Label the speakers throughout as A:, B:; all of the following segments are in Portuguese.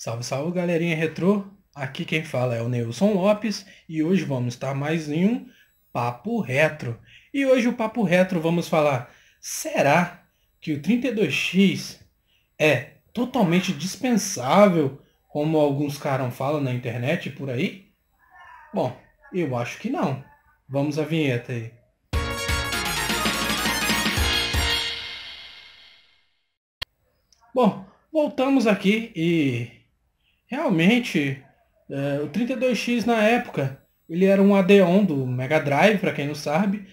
A: Salve, salve galerinha retrô! Aqui quem fala é o Nelson Lopes e hoje vamos estar mais em um Papo Retro. E hoje o Papo Retro vamos falar: será que o 32X é totalmente dispensável, como alguns caras falam na internet por aí? Bom, eu acho que não. Vamos à vinheta aí. Bom, voltamos aqui e Realmente, é, o 32X na época, ele era um Adeon do Mega Drive, para quem não sabe.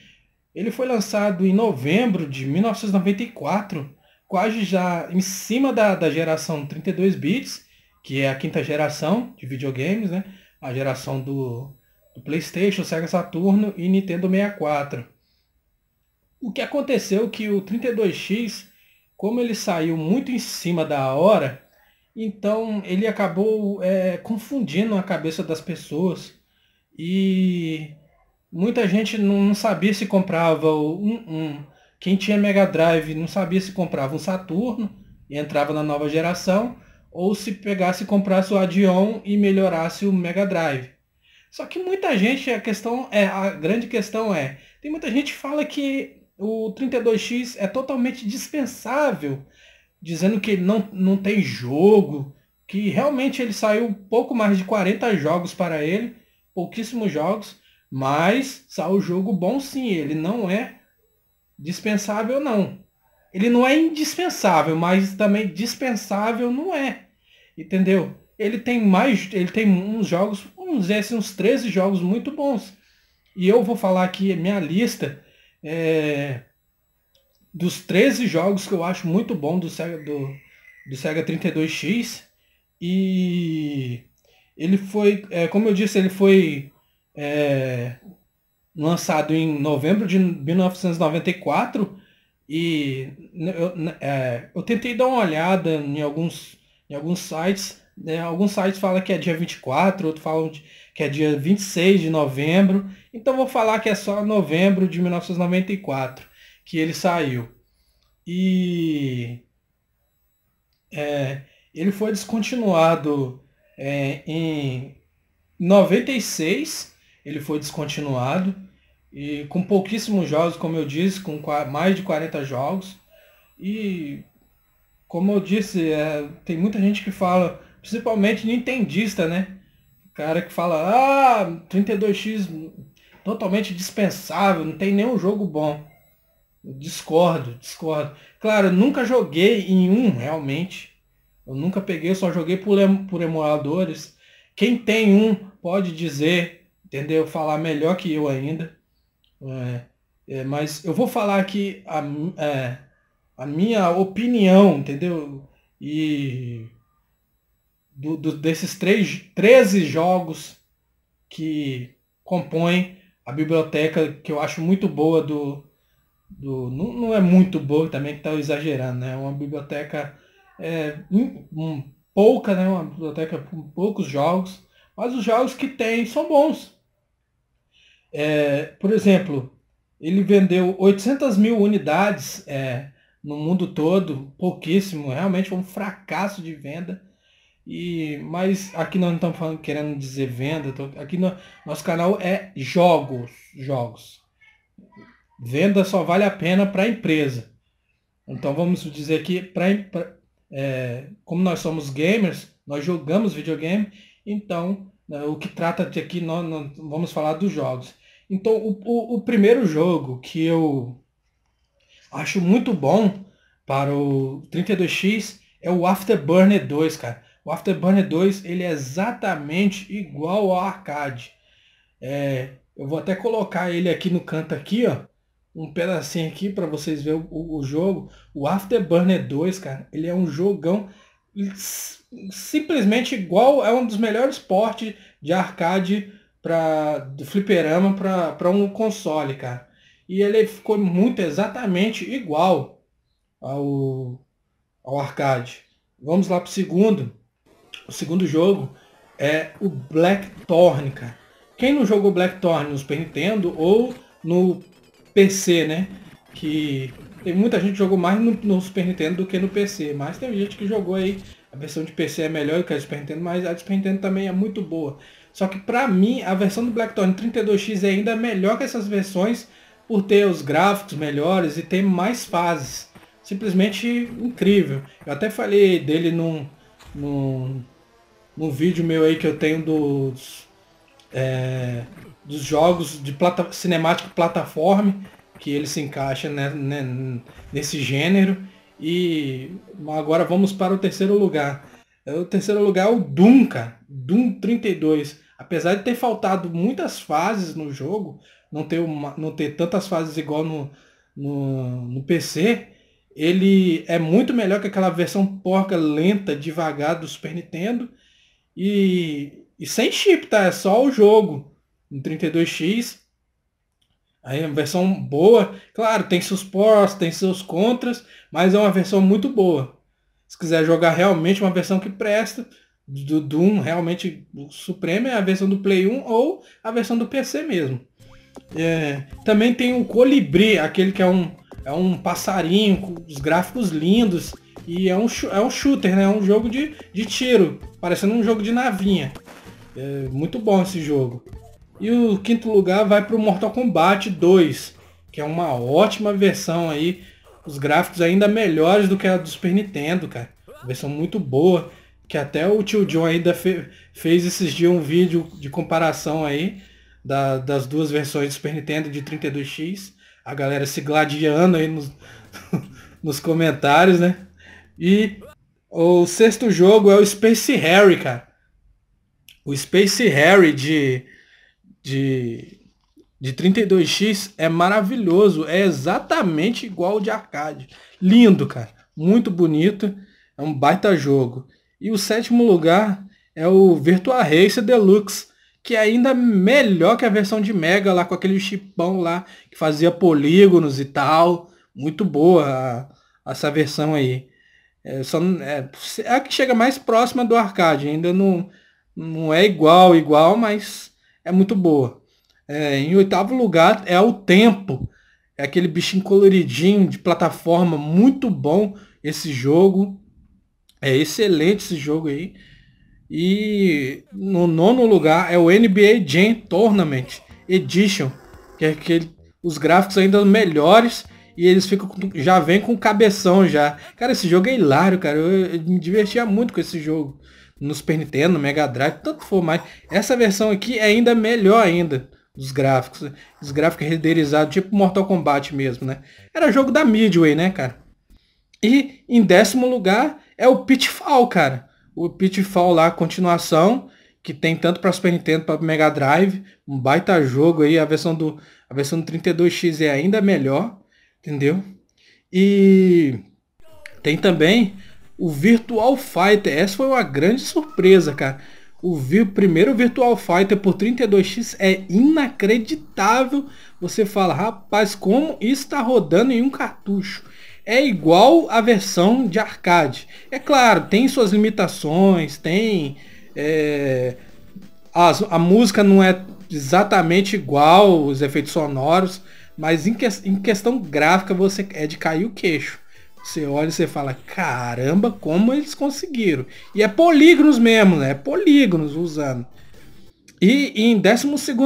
A: Ele foi lançado em novembro de 1994, quase já em cima da, da geração 32 bits, que é a quinta geração de videogames, né? A geração do, do PlayStation, Sega Saturno e Nintendo 64. O que aconteceu é que o 32X, como ele saiu muito em cima da hora, então ele acabou é, confundindo a cabeça das pessoas e muita gente não sabia se comprava um, um. Quem tinha Mega Drive não sabia se comprava um Saturno e entrava na nova geração ou se pegasse e comprasse o Adion e melhorasse o Mega Drive. Só que muita gente, a questão é, a grande questão é, tem muita gente que fala que o 32X é totalmente dispensável dizendo que não, não tem jogo, que realmente ele saiu pouco mais de 40 jogos para ele, pouquíssimos jogos, mas saiu jogo bom sim, ele não é dispensável não. Ele não é indispensável, mas também dispensável não é. Entendeu? Ele tem mais, ele tem uns jogos, assim, uns esses uns 13 jogos muito bons. E eu vou falar aqui minha lista é, dos 13 jogos que eu acho muito bom do Sega, do, do Sega 32X. E ele foi, é, como eu disse, ele foi é, lançado em novembro de 1994. E eu, é, eu, tentei dar uma olhada em alguns, em alguns sites. Né? Alguns sites falam que é dia 24, outros falam que é dia 26 de novembro. Então vou falar que é só novembro de 1994 que ele saiu. E é, ele foi descontinuado é, em 96, ele foi descontinuado, e com pouquíssimos jogos, como eu disse, com mais de 40 jogos. E como eu disse, é, tem muita gente que fala, principalmente nintendista, né? Cara que fala, ah, 32x totalmente dispensável, não tem nenhum jogo bom. Discordo, discordo. Claro, nunca joguei em um realmente. Eu nunca peguei, só joguei por, por emuladores. Quem tem um pode dizer, entendeu? Falar melhor que eu ainda. É, é, mas eu vou falar aqui a, é, a minha opinião, entendeu? E do, do, desses três, 13 jogos que compõem a biblioteca que eu acho muito boa do, do não, não é muito boa também, que está exagerando, né? uma biblioteca é, um, um, pouca, né? Uma biblioteca com poucos jogos, mas os jogos que tem são bons. É, por exemplo, ele vendeu 800 mil unidades é, no mundo todo, pouquíssimo, realmente foi um fracasso de venda. E, mas aqui nós não estamos falando, querendo dizer venda, tô, aqui no nosso canal é jogos, jogos. Venda só vale a pena para a empresa. Então vamos dizer que, pra, pra é, como nós somos gamers, nós jogamos videogame, então né, o que trata de aqui, nós, nós, vamos falar dos jogos. Então o, o, o primeiro jogo que eu acho muito bom para o 32X é o Afterburner 2, cara. O Afterburner 2 ele é exatamente igual ao arcade. É, eu vou até colocar ele aqui no canto aqui, ó um pedacinho aqui para vocês verem o, o, jogo. O Afterburner 2, cara, ele é um jogão simplesmente igual, é um dos melhores portes de arcade pra, do fliperama para um console, cara. E ele ficou muito exatamente igual ao, ao arcade. Vamos lá para o segundo. O segundo jogo é o Blackthorn, cara. Quem não jogou Blackthorn no Super Nintendo ou no PC, né? Que tem muita gente que jogou mais no, no, Super Nintendo do que no PC, mas tem gente que jogou aí. A versão de PC é melhor que a Super Nintendo, mas a do Super Nintendo também é muito boa. Só que pra mim, a versão do Blackthorn 32X é ainda melhor que essas versões por ter os gráficos melhores e ter mais fases. Simplesmente incrível. Eu até falei dele num, num, num vídeo meu aí que eu tenho dos. É, dos jogos de plata, cinemático plataforma, que ele se encaixa né, né, nesse gênero. E agora vamos para o terceiro lugar. É, o terceiro lugar é o Doom, cara. Doom 32. Apesar de ter faltado muitas fases no jogo, não ter, uma, não ter tantas fases igual no, no, no PC, ele é muito melhor que aquela versão porca, lenta, devagar do Super Nintendo. E, e sem chip, tá? É só o jogo um 32X. Aí é uma versão boa. Claro, tem seus pós tem seus contras, mas é uma versão muito boa. Se quiser jogar realmente uma versão que presta, do Doom realmente o supremo é a versão do Play 1 ou a versão do PC mesmo. É, também tem o Colibri, aquele que é um, é um passarinho com os gráficos lindos e é um, é um shooter, né? É um jogo de, de tiro, parecendo um jogo de navinha. É muito bom esse jogo. E o quinto lugar vai para o Mortal Kombat 2, que é uma ótima versão aí. Os gráficos ainda melhores do que a do Super Nintendo, cara. versão muito boa. Que até o tio John ainda fe fez esses dias um vídeo de comparação aí da, das duas versões do Super Nintendo de 32X. A galera se gladiando aí nos, nos comentários, né? E o sexto jogo é o Space Harry, cara. O Space Harry de de, de 32X é maravilhoso. É exatamente igual o de arcade. Lindo, cara. Muito bonito. É um baita jogo. E o sétimo lugar é o Virtua Racer Deluxe, que é ainda melhor que a versão de Mega lá com aquele chipão lá que fazia polígonos e tal. Muito boa a, essa versão aí. É, só, é, é a que chega mais próxima do arcade. Ainda não, não é igual, igual, mas é muito boa. É, em oitavo lugar é o Tempo. É aquele bichinho coloridinho de plataforma, muito bom esse jogo. É excelente esse jogo aí. E no nono lugar é o NBA Jam Tournament Edition, que é aquele, os gráficos ainda melhores e eles ficam já vem com cabeção já. Cara, esse jogo é hilário, cara. Eu, eu me divertia muito com esse jogo no Super Nintendo, no Mega Drive, tanto for mais. Essa versão aqui é ainda melhor ainda dos gráficos. Né? Os gráficos renderizados, tipo Mortal Kombat mesmo, né? Era jogo da Midway, né, cara? E em décimo lugar é o Pitfall, cara. O Pitfall lá, continuação, que tem tanto para Super Nintendo, para Mega Drive, um baita jogo aí, a versão do a versão do 32X é ainda melhor, entendeu? E tem também o Virtual Fighter. Essa foi uma grande surpresa, cara. O vi primeiro Virtual Fighter por 32x é inacreditável. Você fala, rapaz, como isso está rodando em um cartucho? É igual a versão de arcade. É claro, tem suas limitações, tem. É, a, a música não é exatamente igual, os efeitos sonoros, mas em, que, em questão gráfica você é de cair o queixo. Você olha e você fala, caramba, como eles conseguiram. E é polígonos mesmo, né? É polígonos usando. E, e em 12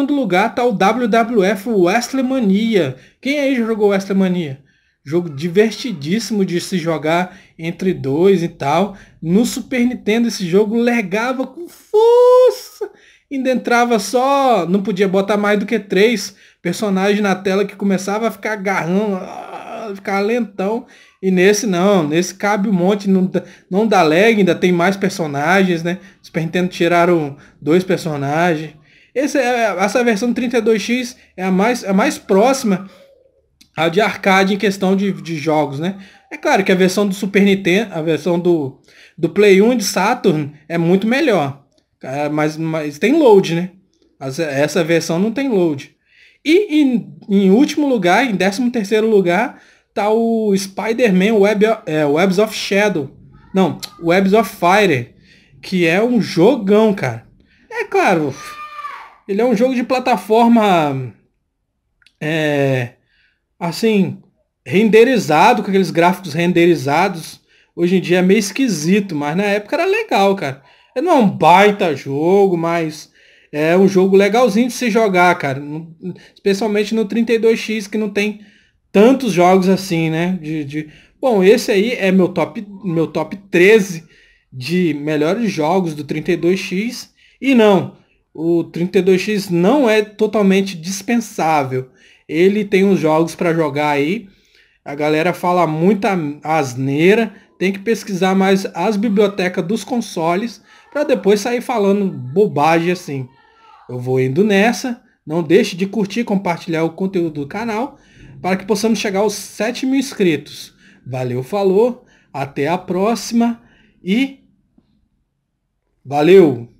A: lugar tá o WWF Wrestlemania. Mania. Quem aí jogou Wrestlemania? Mania? Jogo divertidíssimo de se jogar entre dois e tal. No Super Nintendo esse jogo legava com força. Ainda entrava só, não podia botar mais do que três personagens na tela que começava a ficar agarrando ficar, lentão. E nesse não, nesse cabe um monte, não, não dá lag, ainda tem mais personagens, né? Super Nintendo tiraram dois personagens. Esse, é, essa versão 32X é a mais, a mais próxima à de arcade em questão de, de jogos, né? É claro que a versão do Super Nintendo, a versão do, do Play 1 e de Saturn é muito melhor. É, mas, mas tem load, né? É, essa versão não tem load. E em, em último lugar, em décimo terceiro lugar, tá o Spider-Man Web, é, Webs of Shadow. Não, Webs of Fire. Que é um jogão, cara. É claro, ele é um jogo de plataforma. É, assim, renderizado, com aqueles gráficos renderizados. Hoje em dia é meio esquisito, mas na época era legal, cara. Não é um baita jogo, mas é um jogo legalzinho de se jogar, cara. Especialmente no 32X, que não tem tantos jogos assim, né? De, de... Bom, esse aí é meu top, meu top 13 de melhores jogos do 32X. E não, o 32X não é totalmente dispensável. Ele tem os jogos para jogar aí. A galera fala muita asneira, tem que pesquisar mais as bibliotecas dos consoles para depois sair falando bobagem assim. Eu vou indo nessa. Não deixe de curtir, compartilhar o conteúdo do canal para que possamos chegar aos 7 mil inscritos. Valeu, falou, até a próxima e valeu!